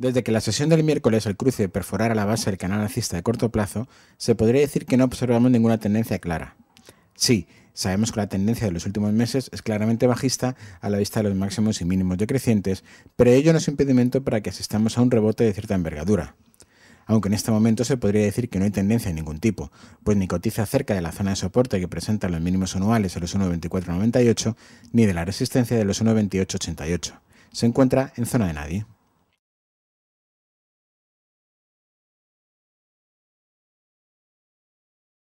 Desde que la sesión del miércoles el cruce perforara la base del canal alcista de corto plazo, se podría decir que no observamos ninguna tendencia clara. Sí, sabemos que la tendencia de los últimos meses es claramente bajista a la vista de los máximos y mínimos decrecientes, pero ello no es impedimento para que asistamos a un rebote de cierta envergadura. Aunque en este momento se podría decir que no hay tendencia de ningún tipo, pues ni cotiza cerca de la zona de soporte que presenta los mínimos anuales a los 1.2498, ni de la resistencia de los 1.2888. Se encuentra en zona de nadie.